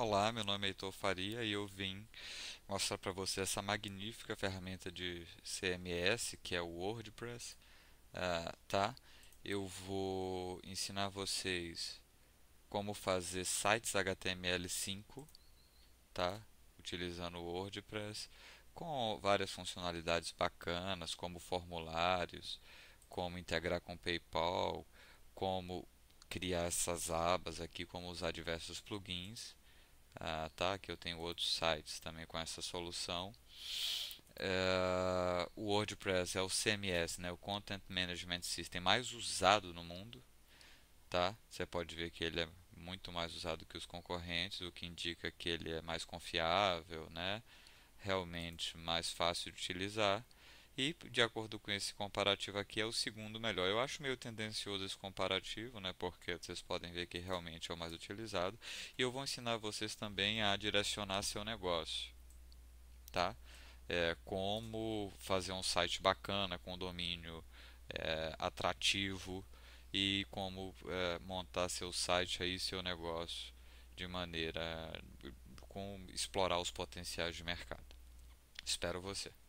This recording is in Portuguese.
Olá, meu nome é Heitor Faria e eu vim mostrar para você essa magnífica ferramenta de CMS que é o WordPress, uh, tá? Eu vou ensinar vocês como fazer sites HTML5, tá? Utilizando o WordPress, com várias funcionalidades bacanas, como formulários, como integrar com PayPal, como criar essas abas aqui, como usar diversos plugins ah, tá? que eu tenho outros sites também com essa solução. Uh, o WordPress é o CMS, né, o Content Management System mais usado no mundo, tá? Você pode ver que ele é muito mais usado que os concorrentes, o que indica que ele é mais confiável, né? Realmente mais fácil de utilizar. E, de acordo com esse comparativo aqui, é o segundo melhor. Eu acho meio tendencioso esse comparativo, né? Porque vocês podem ver que realmente é o mais utilizado. E eu vou ensinar vocês também a direcionar seu negócio, tá? É, como fazer um site bacana, com domínio é, atrativo e como é, montar seu site aí, seu negócio de maneira com explorar os potenciais de mercado. Espero você.